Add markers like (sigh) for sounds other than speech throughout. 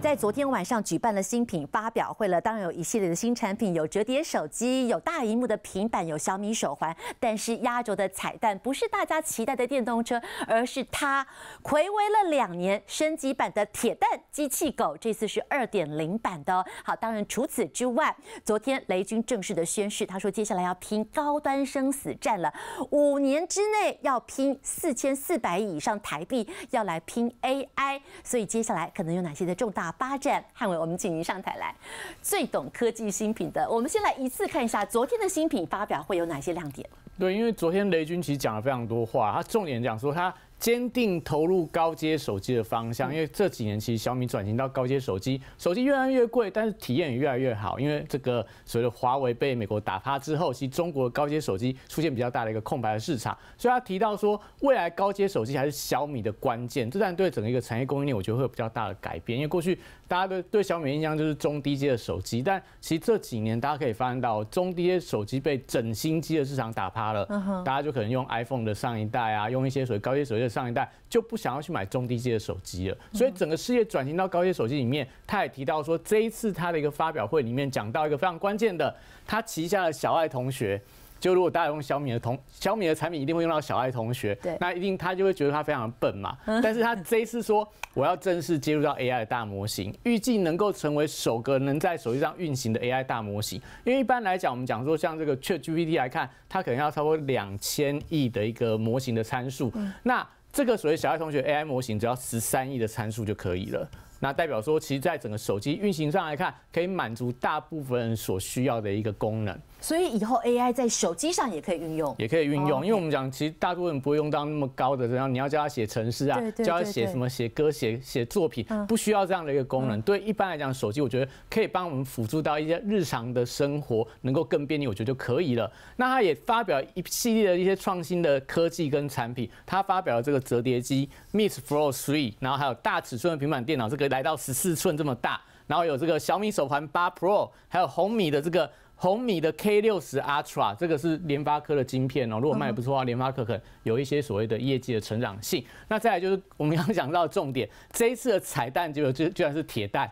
在昨天晚上举办了新品发表会了，当然有一系列的新产品，有折叠手机，有大荧幕的平板，有小米手环。但是压轴的彩蛋不是大家期待的电动车，而是它回违了两年升级版的铁蛋机器狗，这次是二点零版的。好，当然除此之外，昨天雷军正式的宣誓，他说接下来要拼高端生死战了，五年之内要拼四千四百亿以上台币，要来拼 AI。所以接下来可能有哪些的重大？啊！八站捍卫，我们请您上台来，最懂科技新品的。我们先来一次看一下昨天的新品发表会有哪些亮点。对，因为昨天雷军其实讲了非常多话，他重点讲说他。坚定投入高阶手机的方向，因为这几年其实小米转型到高阶手机，手机越来越贵，但是体验也越来越好。因为这个，随着华为被美国打趴之后，其实中国高阶手机出现比较大的一个空白的市场。所以他提到说，未来高阶手机还是小米的关键。这但对整个一个产业供应链，我觉得会有比较大的改变。因为过去大家对对小米印象就是中低阶的手机，但其实这几年大家可以发现到，中低阶手机被整新机的市场打趴了，大家就可能用 iPhone 的上一代啊，用一些所谓高阶手机的。上一代就不想要去买中低阶的手机了，所以整个事业转型到高阶手机里面。他也提到说，这一次他的一个发表会里面讲到一个非常关键的，他旗下的小爱同学，就如果大家用小米的同小米的产品，一定会用到小爱同学。对，那一定他就会觉得他非常笨嘛。(laughs) 但是他这一次说，我要正式接入到 AI 的大模型，预计能够成为首个能在手机上运行的 AI 大模型。因为一般来讲，我们讲说像这个 ChatGPT 来看，它可能要超过两千亿的一个模型的参数。嗯。那这个所谓小爱同学 AI 模型，只要十三亿的参数就可以了。那代表说，其实，在整个手机运行上来看，可以满足大部分人所需要的一个功能。所以以后 AI 在手机上也可以运用，也可以运用，因为我们讲，其实大多人不会用到那么高的这样，你要教他写程式啊，教他写什么写歌、写写作品，不需要这样的一个功能。对，一般来讲，手机我觉得可以帮我们辅助到一些日常的生活，能够更便利，我觉得就可以了。那他也发表一系列的一些创新的科技跟产品，他发表了这个折叠机 Mi Flow Three，然后还有大尺寸的平板电脑，这个来到十四寸这么大，然后有这个小米手环八 Pro，还有红米的这个。红米的 K 六十 Ultra 这个是联发科的晶片哦，如果卖不错的话，联发科可能有一些所谓的业绩的成长性。那再来就是我们要讲到重点，这一次的彩蛋就就居然是铁蛋，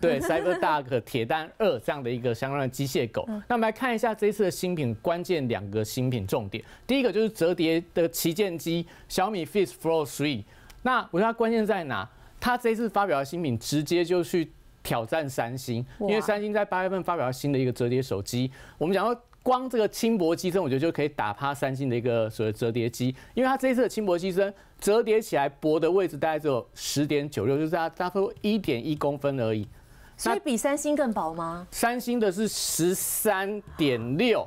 对，Cyberduck 铁蛋二这样的一个相关的机械狗。那我们来看一下这一次的新品关键两个新品重点，第一个就是折叠的旗舰机小米 f i t Flow Three，那我觉得它关键在哪？它这一次发表的新品直接就去。挑战三星，因为三星在八月份发表新的一个折叠手机。我们讲到光这个轻薄机身，我觉得就可以打趴三星的一个所谓折叠机，因为它这一次的轻薄机身折叠起来薄的位置大概只有十点九六，就是它差不多一点一公分而已。所以比三星更薄吗？三星的是十三点六。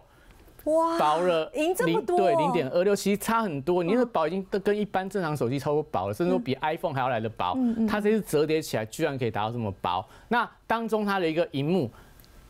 薄了，赢这么多，对，零点二六，其实差很多。你这薄已经都跟一般正常手机差不多薄了，甚至说比 iPhone 还要来的薄。它这次折叠起来居然可以达到这么薄。那当中它的一个荧幕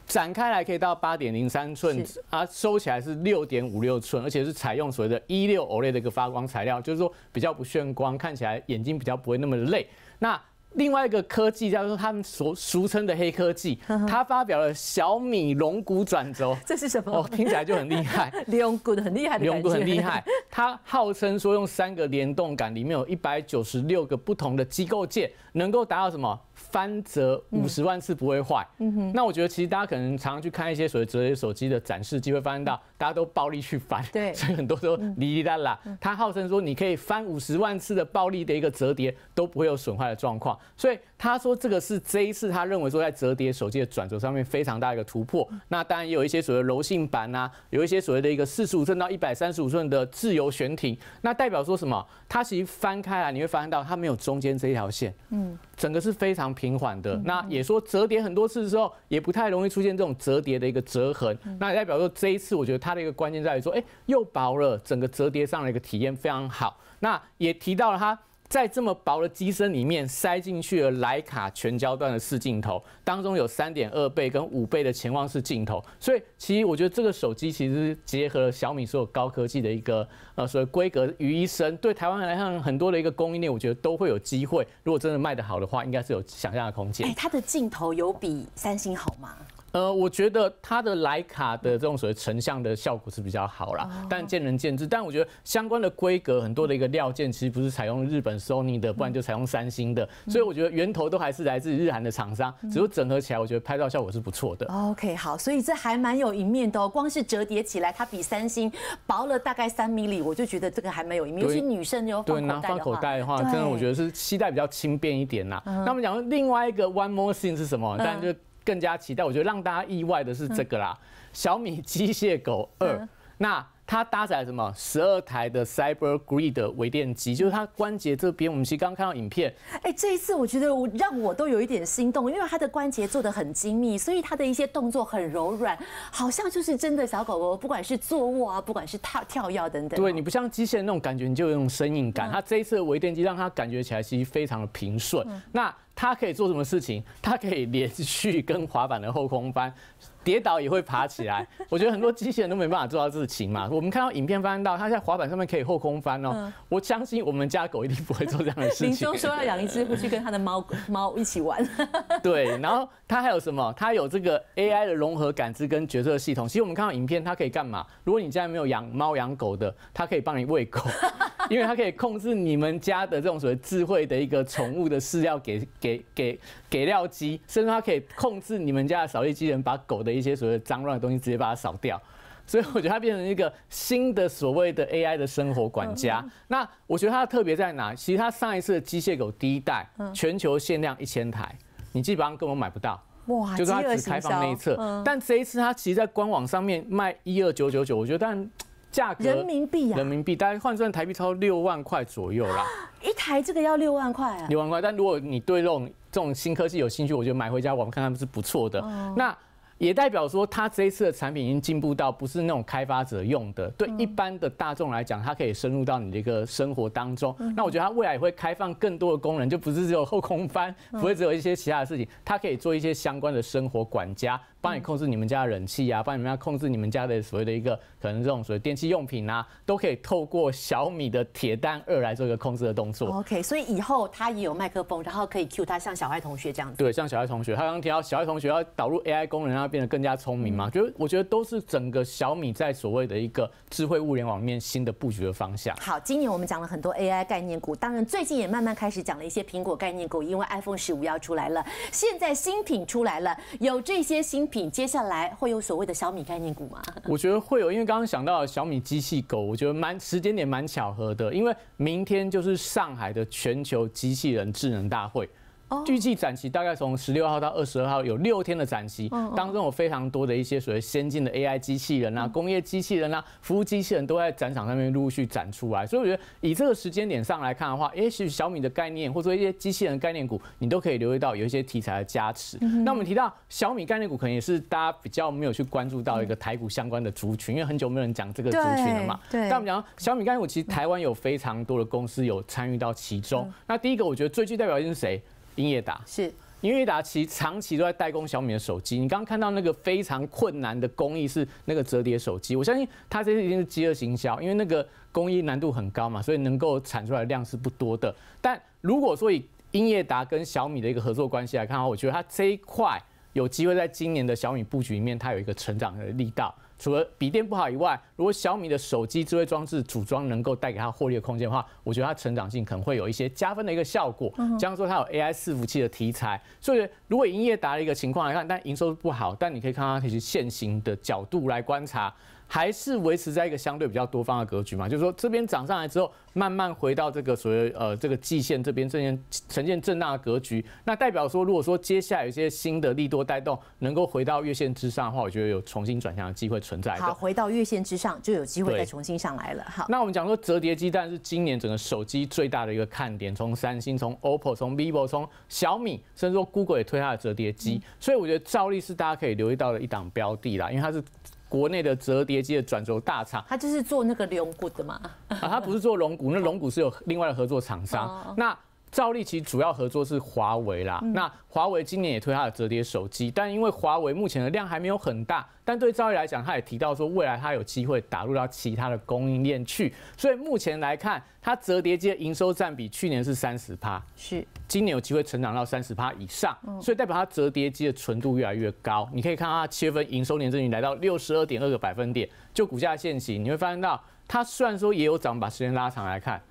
展开来可以到八点零三寸，啊，收起来是六点五六寸，而且是采用所谓的一六 OLED 的一个发光材料，就是说比较不眩光，看起来眼睛比较不会那么累。那另外一个科技叫做他们所俗称的黑科技，他发表了小米龙骨转轴，这是什么？哦，听起来就很厉害，(laughs) 龙骨的很厉害，龙骨很厉害。它号称说用三个联动感，里面有一百九十六个不同的机构件，能够达到什么翻折五十万次不会坏。嗯哼，那我觉得其实大家可能常常去看一些所谓折叠手机的展示机，会发现到大家都暴力去翻，对，(laughs) 所以很多时候滴滴啦。答。它号称说你可以翻五十万次的暴力的一个折叠都不会有损坏的状况。所以他说这个是这一次他认为说在折叠手机的转折上面非常大一个突破。那当然也有一些所谓柔性板呐，有一些所谓的一个四十五寸到一百三十五寸的自由悬停。那代表说什么？它其实翻开来你会发现到它没有中间这一条线，嗯，整个是非常平缓的。那也说折叠很多次之后也不太容易出现这种折叠的一个折痕。那也代表说这一次我觉得它的一个关键在于说，哎，又薄了，整个折叠上的一个体验非常好。那也提到了它。在这么薄的机身里面塞进去了莱卡全焦段的视镜头，当中有三点二倍跟五倍的潜望式镜头，所以其实我觉得这个手机其实结合了小米所有高科技的一个呃所谓规格于一身，对台湾来看很多的一个供应链，我觉得都会有机会。如果真的卖得好的话，应该是有想象的空间。哎，它的镜头有比三星好吗？呃，我觉得它的莱卡的这种所谓成像的效果是比较好啦，但见仁见智。但我觉得相关的规格很多的一个料件其实不是采用日本 Sony 的，不然就采用三星的，所以我觉得源头都还是来自日韩的厂商，只有整合起来，我觉得拍照效果是不错的。OK，好，所以这还蛮有一面的哦，光是折叠起来，它比三星薄了大概三米里，我就觉得这个还蛮有一面，尤其女生有对，拿放口袋的话，真的我觉得是期待比较轻便一点呐。那我们讲另外一个 one more thing 是什么？当然就。更加期待，我觉得让大家意外的是这个啦，小米机械狗二，那它搭载什么十二台的 Cyber Grid 微电机，就是它关节这边，我们其实刚刚看到影片，哎，这一次我觉得我让我都有一点心动，因为它的关节做的很精密，所以它的一些动作很柔软，好像就是真的小狗狗，不管是坐卧啊，不管是跳跳跃等等，对你不像机械那种感觉，你就有那种生硬感，它这一次的微电机让它感觉起来其实非常的平顺，那。它可以做什么事情？它可以连续跟滑板的后空翻，跌倒也会爬起来。(laughs) 我觉得很多机器人都没办法做到事情嘛。我们看到影片翻到它在滑板上面可以后空翻哦。我相信我们家狗一定不会做这样的事情。林兄说要养一只，去跟他的猫 (laughs) 猫一起玩。(laughs) 对，然后它还有什么？它有这个 AI 的融合感知跟决策系统。其实我们看到影片，它可以干嘛？如果你家没有养猫养狗的，它可以帮你喂狗。(laughs) 因为它可以控制你们家的这种所谓智慧的一个宠物的饲料给给给给料机，甚至它可以控制你们家的扫地机器人把狗的一些所谓脏乱的东西直接把它扫掉，所以我觉得它变成一个新的所谓的 AI 的生活管家。那我觉得它特别在哪？其实它上一次的机械狗第一代全球限量一千台，你基本上根本买不到，哇，就是它只开放那一侧，但这一次它其实，在官网上面卖一二九九九，我觉得但。价格人民币啊，人民币，大概换算台币超六万块左右啦。(gasps) 一台这个要六万块啊，六万块。但如果你对这种这种新科技有兴趣，我觉得买回家玩看看是不错的。那。也代表说，它这一次的产品已经进步到不是那种开发者用的，对一般的大众来讲，它可以深入到你的一个生活当中。那我觉得它未来也会开放更多的功能，就不是只有后空翻，不会只有一些其他的事情，它可以做一些相关的生活管家，帮你控制你们家的冷气啊，帮你们家控制你们家的所谓的一个可能这种所谓电器用品啊，都可以透过小米的铁蛋二来做一个控制的动作。OK，所以以后它也有麦克风，然后可以 Q 它，像小爱同学这样子。对，像小爱同学，他刚提到小爱同学要导入 AI 功能啊。变得更加聪明吗？觉得我觉得都是整个小米在所谓的一个智慧物联网面新的布局的方向。好，今年我们讲了很多 AI 概念股，当然最近也慢慢开始讲了一些苹果概念股，因为 iPhone 十五要出来了，现在新品出来了，有这些新品，接下来会有所谓的小米概念股吗？(laughs) 我觉得会有，因为刚刚想到小米机器狗，我觉得蛮时间点蛮巧合的，因为明天就是上海的全球机器人智能大会。预计展期大概从十六号到二十二号，有六天的展期，当中有非常多的一些所谓先进的 AI 机器人啊、工业机器人啊、服务机器人，都在展场上面陆续展出来。所以我觉得以这个时间点上来看的话，也许小米的概念，或者说一些机器人概念股，你都可以留意到有一些题材的加持。那我们提到小米概念股，可能也是大家比较没有去关注到一个台股相关的族群，因为很久没有人讲这个族群了嘛。但我们讲小米概念股，其实台湾有非常多的公司有参与到其中。那第一个，我觉得最具代表性是谁？英业达是，英业达其长期都在代工小米的手机。你刚刚看到那个非常困难的工艺是那个折叠手机，我相信它这是一定是饥饿营销，因为那个工艺难度很高嘛，所以能够产出来的量是不多的。但如果以英业达跟小米的一个合作关系来看，话，我觉得它这一块。有机会在今年的小米布局里面，它有一个成长的力道。除了笔电不好以外，如果小米的手机、智慧装置组装能够带给它获利的空间的话，我觉得它成长性可能会有一些加分的一个效果。像说它有 AI 伺服器的题材，所以如果营业达的一个情况来看，但营收不好，但你可以看它其实现行的角度来观察。还是维持在一个相对比较多方的格局嘛，就是说这边涨上来之后，慢慢回到这个所谓呃这个季线这边呈现呈现震荡的格局。那代表说，如果说接下来有些新的利多带动，能够回到月线之上的话，我觉得有重新转向的机会存在。好，回到月线之上就有机会再重新上来了。好，那我们讲说折叠机，但是今年整个手机最大的一个看点，从三星、从 OPPO、从 VIVO、从小米，甚至说 Google 也推它的折叠机，所以我觉得照例是大家可以留意到的一档标的啦，因为它是。国内的折叠机的转轴大厂，他就是做那个龙骨的嘛？啊，他不是做龙骨，那龙骨是有另外的合作厂商。那。赵丽其主要合作是华为啦，那华为今年也推它的折叠手机，但因为华为目前的量还没有很大，但对赵丽来讲，他也提到说未来他有机会打入到其他的供应链去，所以目前来看，它折叠机的营收占比去年是三十趴，是今年有机会成长到三十趴以上，所以代表它折叠机的纯度越来越高。你可以看它七月份营收年增率来到六十二点二个百分点，就股价现行，你会发现到它虽然说也有涨，把时间拉长来看。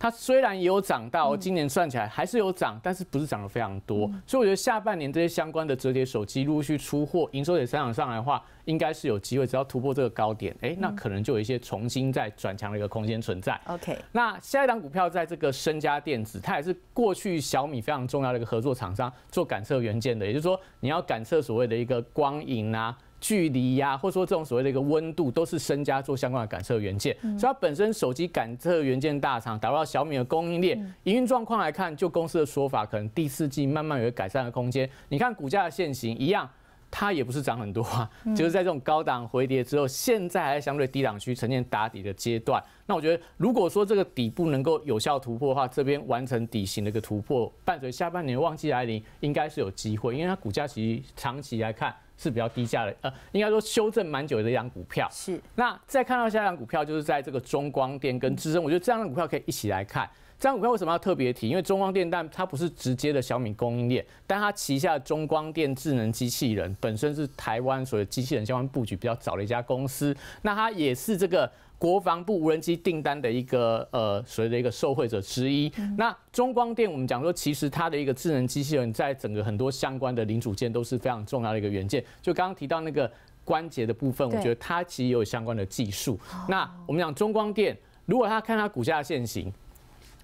它虽然也有涨到，今年算起来还是有涨，但是不是涨得非常多。所以我觉得下半年这些相关的折叠手机陆续出货，营收也上涨上来的话，应该是有机会。只要突破这个高点，哎，那可能就有一些重新再转强的一个空间存在。OK，那下一档股票在这个深加电子，它也是过去小米非常重要的一个合作厂商，做感测元件的，也就是说你要感测所谓的一个光影啊。距离呀，或者说这种所谓的一个温度，都是身家做相关的感测元件，所以它本身手机感测元件大厂打入到小米的供应链，营运状况来看，就公司的说法，可能第四季慢慢有改善的空间。你看股价的现形一样，它也不是涨很多啊，就是在这种高档回跌之后，现在还相对低档区呈现打底的阶段。那我觉得，如果说这个底部能够有效突破的话，这边完成底型的一个突破，伴随下半年旺季来临，应该是有机会，因为它股价其实长期来看。是比较低价的，呃，应该说修正蛮久的一张股票。是，那再看到下一张股票，就是在这个中光电跟资生，我觉得这样的股票可以一起来看。这股票为什么要特别提？因为中光电，但它不是直接的小米供应链，但它旗下中光电智能机器人本身是台湾所有机器人相关布局比较早的一家公司。那它也是这个国防部无人机订单的一个呃所谓的一个受惠者之一。那中光电，我们讲说，其实它的一个智能机器人在整个很多相关的零组件都是非常重要的一个元件。就刚刚提到那个关节的部分，我觉得它其实有相关的技术。那我们讲中光电，如果它看它股价现行，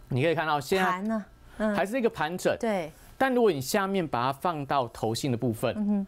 你可以看到现在盘呢，还是一个盘整。对，但如果你下面把它放到投信的部分，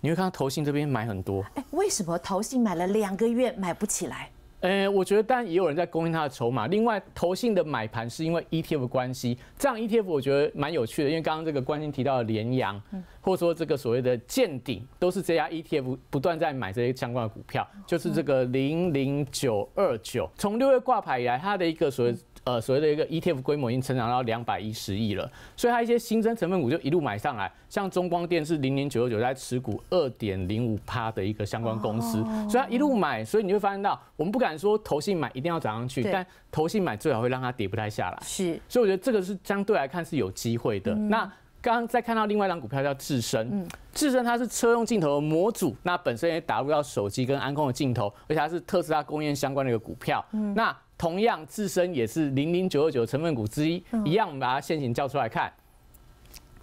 你会看到投信这边买很多。哎，为什么投信买了两个月买不起来？呃，我觉得当然也有人在供应他的筹码。另外，投信的买盘是因为 ETF 关系，这样 ETF 我觉得蛮有趣的，因为刚刚这个关心提到的联洋，或者说这个所谓的见顶，都是这家 ETF 不断在买这些相关的股票，就是这个零零九二九，从六月挂牌以来，它的一个所谓。呃，所谓的一个 ETF 规模已经成长到两百一十亿了，所以它一些新增成分股就一路买上来，像中光电是零零九九九在持股二点零五趴的一个相关公司，所以它一路买，所以你会发现到我们不敢说投信买一定要涨上去，但投信买最好会让它跌不太下来。是，所以我觉得这个是相对来看是有机会的。那刚再看到另外一张股票叫智深，智深它是车用镜头模组，那本身也打入到手机跟安控的镜头，而且它是特斯拉供应相关的一个股票。那同样自身也是零零九二九成分股之一，一样我们把它现行叫出来看，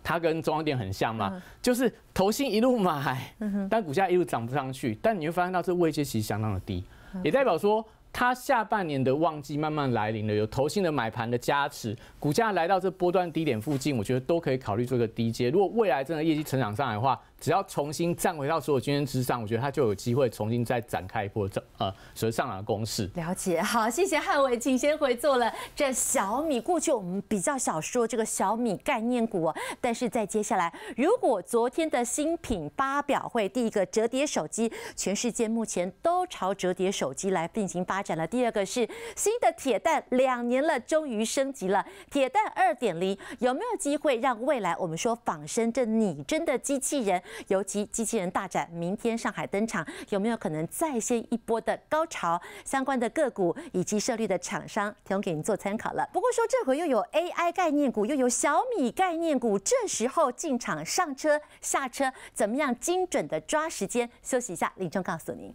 它跟中央电很像嘛，就是投信一路买，但股价一路涨不上去，但你会发现到这位阶其实相当的低，也代表说。它下半年的旺季慢慢来临了，有投信的买盘的加持，股价来到这波段低点附近，我觉得都可以考虑做一个低阶。如果未来真的业绩成长上来的话，只要重新站回到所有均线之上，我觉得它就有机会重新再展开一波这呃所谓上涨的攻势。了解，好，谢谢汉伟，请先回座了。这小米过去我们比较少说这个小米概念股，但是在接下来，如果昨天的新品发表会第一个折叠手机，全世界目前都朝折叠手机来进行发。发展了。第二个是新的铁蛋，两年了，终于升级了铁蛋二点零，有没有机会让未来我们说仿生这拟真的机器人，尤其机器人大展明天上海登场，有没有可能再掀一波的高潮？相关的个股以及涉立的厂商，提供给您做参考了。不过说这回又有 AI 概念股，又有小米概念股，这时候进场上车下车，怎么样精准的抓时间？休息一下，林中告诉您。